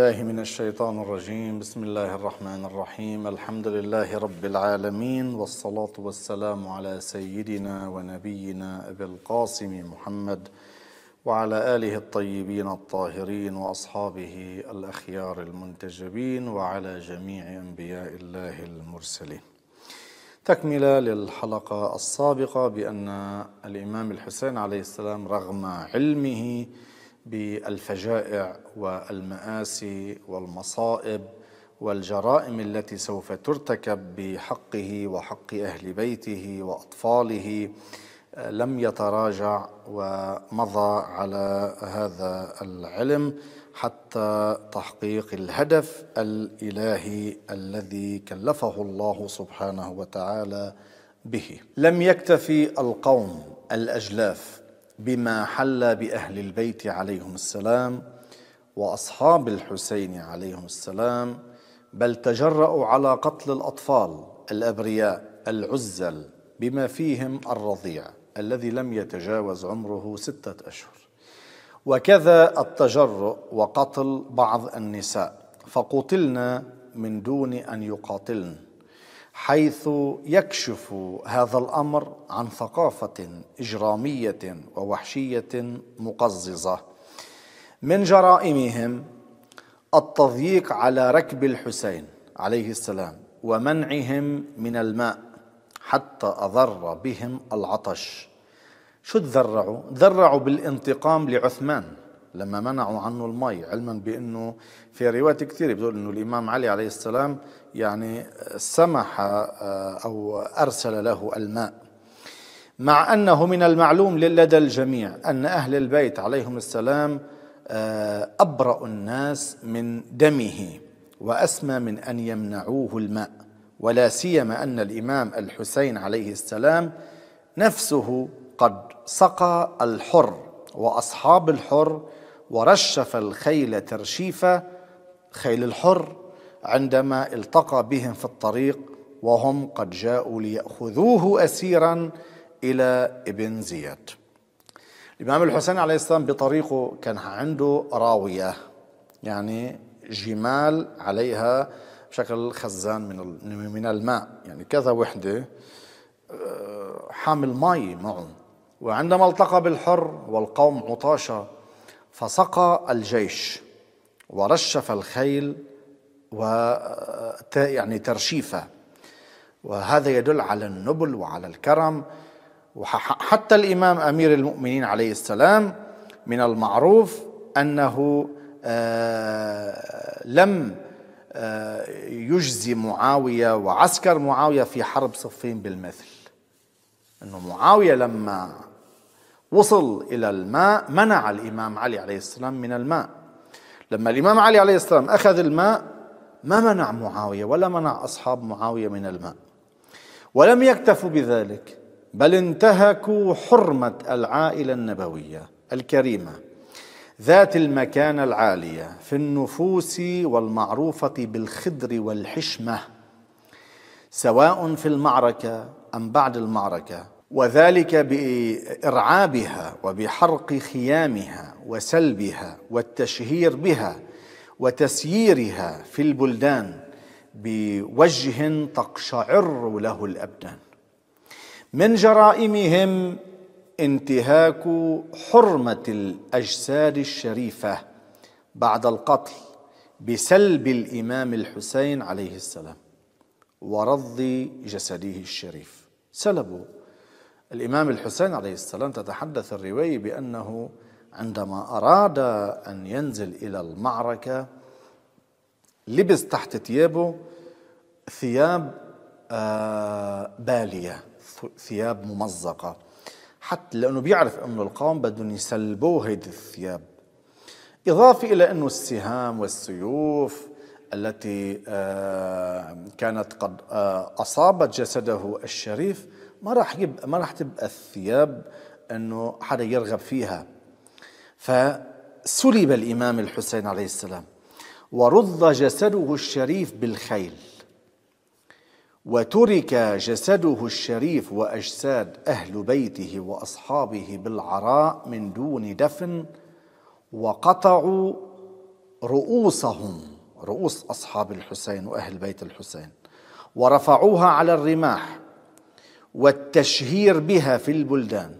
بالله من الشيطان الرجيم بسم الله الرحمن الرحيم الحمد لله رب العالمين والصلاة والسلام على سيدنا ونبينا أبي القاسم محمد وعلى آله الطيبين الطاهرين وأصحابه الأخيار المنتجبين وعلى جميع أنبياء الله المرسلين تكملة للحلقة السابقة بأن الإمام الحسين عليه السلام رغم علمه بالفجائع والمآسي والمصائب والجرائم التي سوف ترتكب بحقه وحق أهل بيته وأطفاله آه، لم يتراجع ومضى على هذا العلم حتى تحقيق الهدف الالهي الذي كلفه الله سبحانه وتعالى به لم يكتفي القوم الاجلاف بما حل باهل البيت عليهم السلام واصحاب الحسين عليهم السلام بل تجرأوا على قتل الاطفال الابرياء العزل بما فيهم الرضيع الذي لم يتجاوز عمره سته اشهر وكذا التجرؤ وقتل بعض النساء فقتلن من دون ان يقاتلن حيث يكشف هذا الامر عن ثقافه اجراميه ووحشيه مقززه من جرائمهم التضييق على ركب الحسين عليه السلام ومنعهم من الماء حتى اضر بهم العطش شو تذرعوا؟ ذرعوا بالانتقام لعثمان لما منعوا عنه المي علما بأنه في روايات كثيرة بتقول أنه الإمام علي عليه السلام يعني سمح آه، أو أرسل له الماء مع أنه من المعلوم لدى الجميع أن أهل البيت عليهم السلام آه، أبرأ الناس من دمه وأسمى من أن يمنعوه الماء ولا سيما أن الإمام الحسين عليه السلام نفسه قد سقى الحر وأصحاب الحر ورشف الخيل ترشيفا خيل الحر عندما التقى بهم في الطريق وهم قد جاءوا ليأخذوه أسيرا إلى ابن زياد الإمام الحسين عليه السلام بطريقه كان عنده راوية يعني جمال عليها بشكل خزان من من الماء يعني كذا وحدة آه، حامل مي معه وعندما التقى بالحر والقوم عطاشا فسقى الجيش ورشف الخيل و يعني ترشيفه وهذا يدل على النبل وعلى الكرم وحتى الامام امير المؤمنين عليه السلام من المعروف انه آه، لم آه، يجزي معاويه وعسكر معاويه في حرب صفين بالمثل انه معاويه لما وصل إلى الماء منع الإمام علي عليه السلام من الماء لما الإمام علي عليه السلام أخذ الماء ما منع معاوية ولا منع أصحاب معاوية من الماء ولم يكتفوا بذلك بل انتهكوا حرمة العائلة النبوية الكريمة ذات المكانة العالية في النفوس والمعروفة بالخدر والحشمة سواء في المعركة أم بعد المعركة وذلك بارعابها وبحرق خيامها وسلبها والتشهير بها وتسييرها في البلدان بوجه تقشعر له الابدان من جرائمهم انتهاك حرمه الاجساد الشريفه بعد القتل بسلب الامام الحسين عليه السلام ورض جسده الشريف سلبوا الإمام الحسين عليه السلام تتحدث الرواية بأنه عندما أراد أن ينزل إلى المعركة لبس تحت ثيابه ثياب آه، بالية ثياب ممزقة حتى لأنه بيعرف أنه القوم بدهم يسلبوه هيدي الثياب إضافة إلى أنه السهام والسيوف التي آه، كانت قد آه، أصابت جسده الشريف ما راح يبقى ما راح تبقى الثياب انه حدا يرغب فيها فسلب الامام الحسين عليه السلام ورض جسده الشريف بالخيل وترك جسده الشريف واجساد اهل بيته واصحابه بالعراء من دون دفن وقطعوا رؤوسهم رؤوس اصحاب الحسين واهل بيت الحسين ورفعوها على الرماح والتشهير بها في البلدان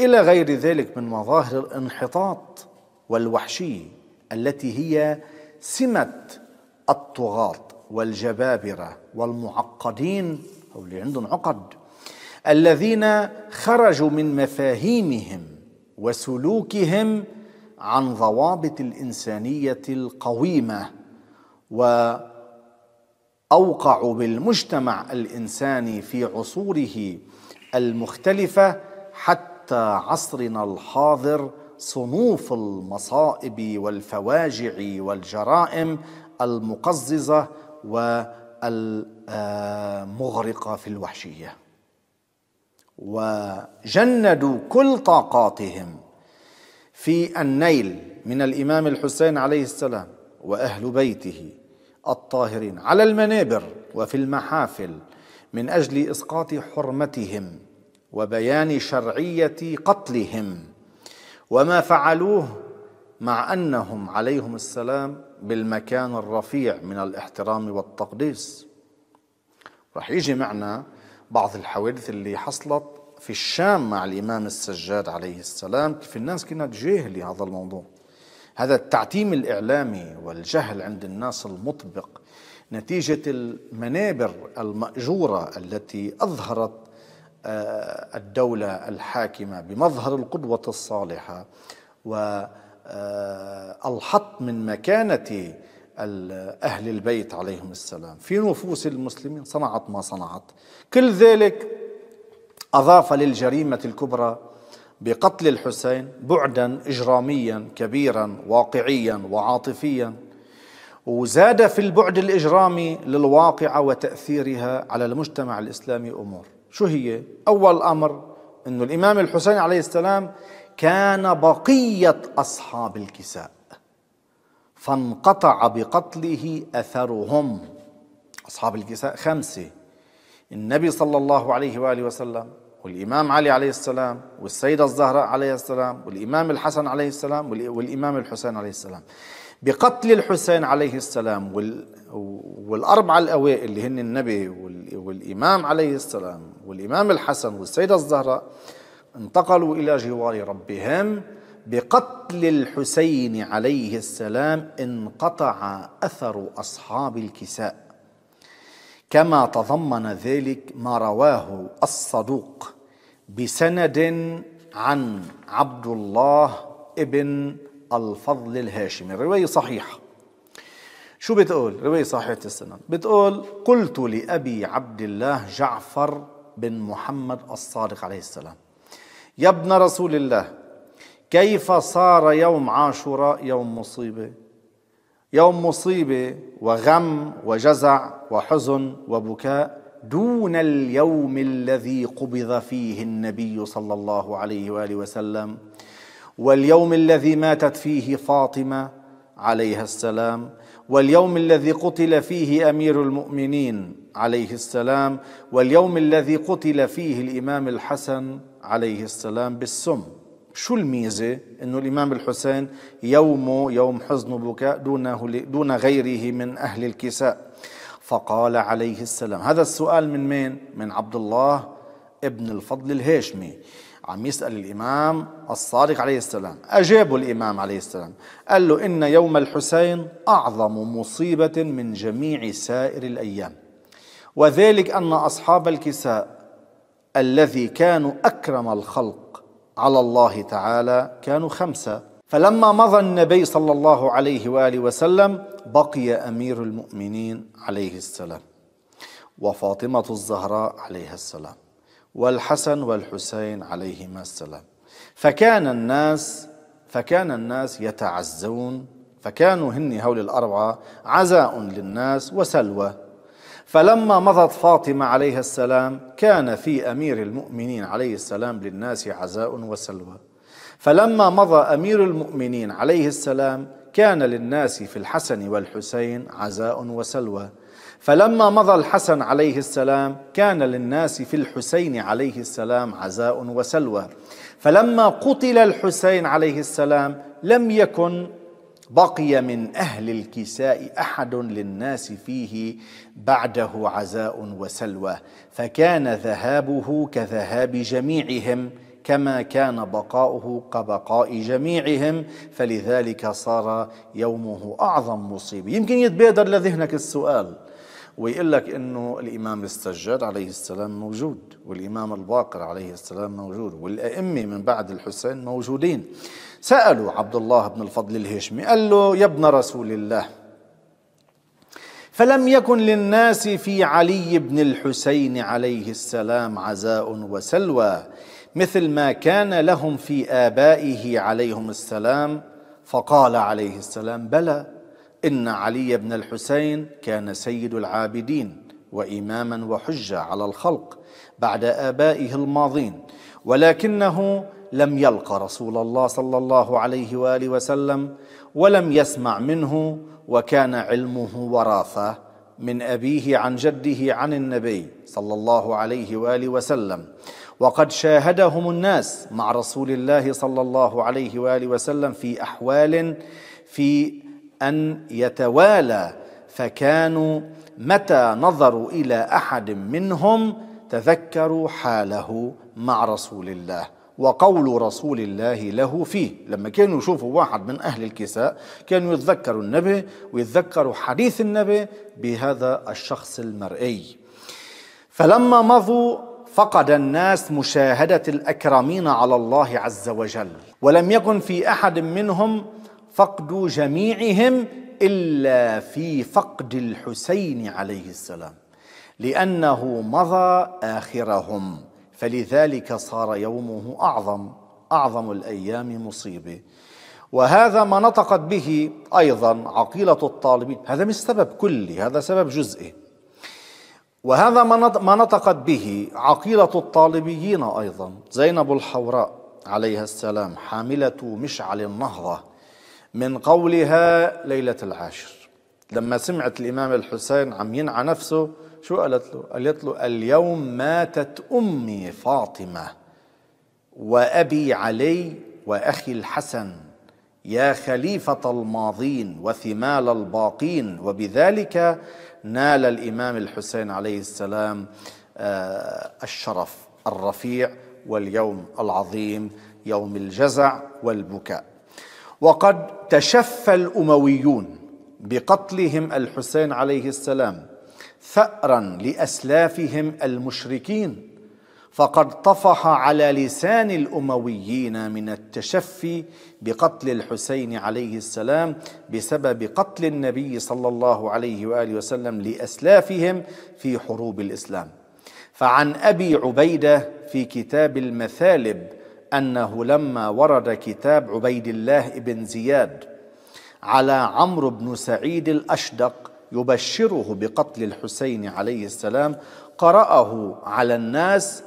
الى غير ذلك من مظاهر الانحطاط والوحشيه التي هي سمه الطغاه والجبابره والمعقدين او اللي عندهم عقد الذين خرجوا من مفاهيمهم وسلوكهم عن ضوابط الانسانيه القويمه و اوقع بالمجتمع الانساني في عصوره المختلفه حتى عصرنا الحاضر صنوف المصائب والفواجع والجرائم المقززه والمغرقه في الوحشيه وجندوا كل طاقاتهم في النيل من الامام الحسين عليه السلام واهل بيته الطاهرين على المنابر وفي المحافل من اجل اسقاط حرمتهم وبيان شرعيه قتلهم وما فعلوه مع انهم عليهم السلام بالمكان الرفيع من الاحترام والتقديس رح يجي معنا بعض الحوادث اللي حصلت في الشام مع الامام السجاد عليه السلام كيف الناس كانت جاهله هذا الموضوع هذا التعتيم الإعلامي والجهل عند الناس المطبق نتيجة المنابر المأجورة التي أظهرت آه، الدولة الحاكمة بمظهر القدوة الصالحة والحط آه، من مكانة أهل البيت عليهم السلام في نفوس المسلمين صنعت ما صنعت كل ذلك أضاف للجريمة الكبرى بقتل الحسين بعدا اجراميا كبيرا واقعيا وعاطفيا وزاد في البعد الاجرامي للواقعه وتاثيرها على المجتمع الاسلامي امور شو هي اول امر انه الامام الحسين عليه السلام كان بقيه اصحاب الكساء فانقطع بقتله اثرهم اصحاب الكساء خمسه النبي صلى الله عليه واله وسلم والإمام علي عليه السلام والسيدة الزهراء عليه السلام والإمام الحسن عليه السلام والإمام الحسين عليه السلام بقتل الحسين عليه السلام والأربعة الأوائل اللي هن النبي والإمام عليه السلام والإمام الحسن والسيدة الزهراء انتقلوا إلى جوار ربهم بقتل الحسين عليه السلام انقطع أثر أصحاب الكساء كما تضمن ذلك ما رواه الصدوق بسند عن عبد الله ابن الفضل الهاشمي رواية صحيحة شو بتقول رواية صحيحة السند بتقول قلت لأبي عبد الله جعفر بن محمد الصادق عليه السلام يا ابن رسول الله كيف صار يوم عاشوراء يوم مصيبة يوم مصيبة وغم وجزع وحزن وبكاء دون اليوم الذي قبض فيه النبي صلى الله عليه واله وسلم واليوم الذي ماتت فيه فاطمه عليها السلام واليوم الذي قتل فيه امير المؤمنين عليه السلام واليوم الذي قتل فيه الامام الحسن عليه السلام بالسم شو الميزة أنه الإمام الحسين يومه يوم حزن وبكاء دونه دون غيره من أهل الكساء فقال عليه السلام هذا السؤال من مين؟ من عبد الله ابن الفضل الهاشمي عم يسأل الإمام الصادق عليه السلام أجابه الإمام عليه السلام قال له إن يوم الحسين أعظم مصيبة من جميع سائر الأيام وذلك أن أصحاب الكساء الذي كانوا أكرم الخلق على الله تعالى كانوا خمسة فلما مضى النبي صلى الله عليه واله وسلم بقي امير المؤمنين عليه السلام وفاطمه الزهراء عليها السلام والحسن والحسين عليهما السلام فكان الناس فكان الناس يتعزون فكانوا هن هول الاربعه عزاء للناس وسلوى فلما مضت فاطمه عليها السلام كان في امير المؤمنين عليه السلام للناس عزاء وسلوى فلما مضى امير المؤمنين عليه السلام كان للناس في الحسن والحسين عزاء وسلوى فلما مضى الحسن عليه السلام كان للناس في الحسين عليه السلام عزاء وسلوى فلما قتل الحسين عليه السلام لم يكن بقي من اهل الكساء احد للناس فيه بعده عزاء وسلوى فكان ذهابه كذهاب جميعهم كما كان بقاؤه كبقاء جميعهم فلذلك صار يومه أعظم مصيبة يمكن يتبادر لذهنك السؤال ويقول لك انه الامام السجاد عليه السلام موجود والامام الباقر عليه السلام موجود والائمه من بعد الحسين موجودين سالوا عبد الله بن الفضل الهشمي قال له يا ابن رسول الله فلم يكن للناس في علي بن الحسين عليه السلام عزاء وسلوى مثل ما كان لهم في آبائه عليهم السلام فقال عليه السلام بلى إن علي بن الحسين كان سيد العابدين وإماما وحجة على الخلق بعد آبائه الماضين ولكنه لم يلق رسول الله صلى الله عليه وآله وسلم ولم يسمع منه وكان علمه وراثه من أبيه عن جده عن النبي صلى الله عليه وآله وسلم وقد شاهدهم الناس مع رسول الله صلى الله عليه واله وسلم في احوال في ان يتوالى فكانوا متى نظروا الى احد منهم تذكروا حاله مع رسول الله وقول رسول الله له فيه لما كانوا يشوفوا واحد من أهل الكساء كانوا يتذكروا النبي ويتذكروا حديث النبي بهذا الشخص المرئي فلما مضوا فقد الناس مشاهدة الأكرمين على الله عز وجل ولم يكن في أحد منهم فقد جميعهم إلا في فقد الحسين عليه السلام لأنه مضى آخرهم فلذلك صار يومه أعظم أعظم الأيام مصيبة وهذا ما نطقت به أيضا عقيلة الطالبين هذا مش سبب كلي هذا سبب جزئي وهذا ما نطقت به عقيلة الطالبيين أيضا زينب الحوراء عليها السلام حاملة مشعل النهضة من قولها ليلة العاشر لما سمعت الإمام الحسين عم ينعى نفسه شو قالت له؟ قالت له اليوم ماتت أمي فاطمة وأبي علي وأخي الحسن يا خليفة الماضين وثمال الباقين وبذلك نال الإمام الحسين عليه السلام آه، الشرف الرفيع واليوم العظيم يوم الجزع والبكاء وقد تشفى الأمويون بقتلهم الحسين عليه السلام ثأرا لأسلافهم المشركين فقد طفح على لسان الامويين من التشفي بقتل الحسين عليه السلام بسبب قتل النبي صلى الله عليه واله وسلم لاسلافهم في حروب الاسلام فعن ابي عبيده في كتاب المثالب انه لما ورد كتاب عبيد الله بن زياد على عمرو بن سعيد الاشدق يبشره بقتل الحسين عليه السلام قراه على الناس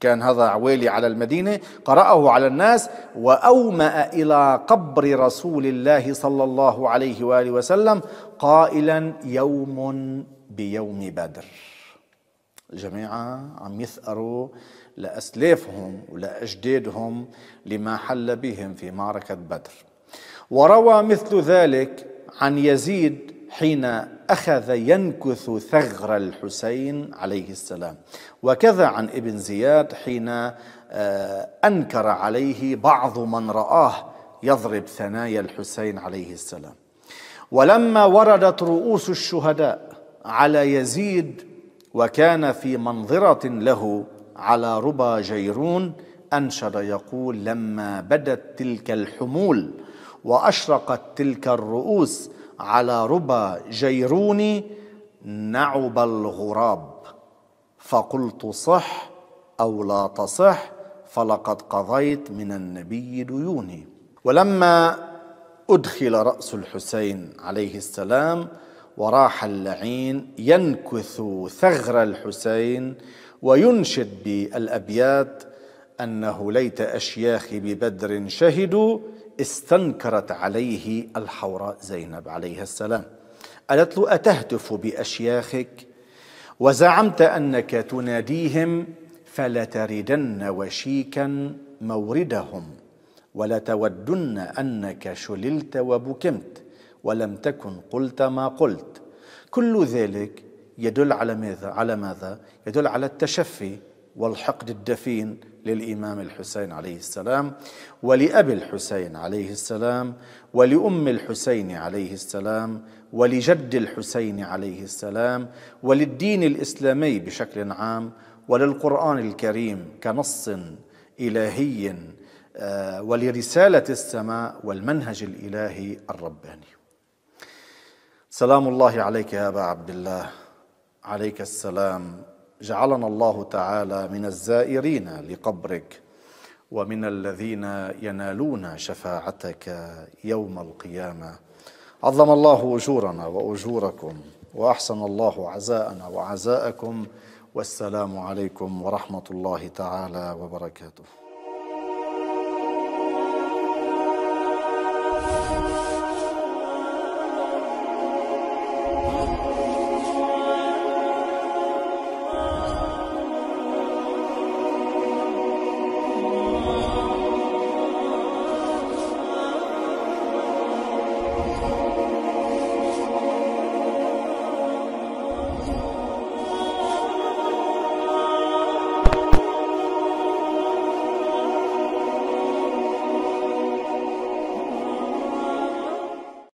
كان هذا عويلي على المدينة قرأه على الناس وأومأ إلى قبر رسول الله صلى الله عليه وآله وسلم قائلا يوم بيوم بدر الجماعة عم يثأروا لأسلافهم ولأجدادهم لما حل بهم في معركة بدر وروى مثل ذلك عن يزيد حين أخذ ينكث ثغر الحسين عليه السلام وكذا عن ابن زياد حين آه، أنكر عليه بعض من رآه يضرب ثنايا الحسين عليه السلام ولما وردت رؤوس الشهداء على يزيد وكان في منظرة له على ربا جيرون أنشد يقول لما بدت تلك الحمول وأشرقت تلك الرؤوس على ربى جيرون نعب الغراب فقلت صح أو لا تصح فلقد قضيت من النبي ديوني ولما أدخل رأس الحسين عليه السلام وراح اللعين ينكث ثغر الحسين وينشد بالأبيات أنه ليت أشياخي ببدر شهدوا استنكرت عليه الحوراء زينب عليها السلام قالت له أتهتف بأشياخك وزعمت أنك تناديهم فلتردن وشيكا موردهم ولتودن أنك شللت وبكمت ولم تكن قلت ما قلت كل ذلك يدل على ماذا على ماذا يدل على التشفي والحقد الدفين للإمام الحسين عليه السلام ولأبي الحسين عليه السلام ولأم الحسين عليه السلام ولجد الحسين عليه السلام وللدين الإسلامي بشكل عام وللقرآن الكريم كنص إلهي آه، ولرسالة السماء والمنهج الإلهي الرباني سلام الله عليك يا أبا عبد الله عليك السلام جعلنا الله تعالى من الزائرين لقبرك ومن الذين ينالون شفاعتك يوم القيامه عظم الله اجورنا واجوركم واحسن الله عزاءنا وعزاءكم والسلام عليكم ورحمه الله تعالى وبركاته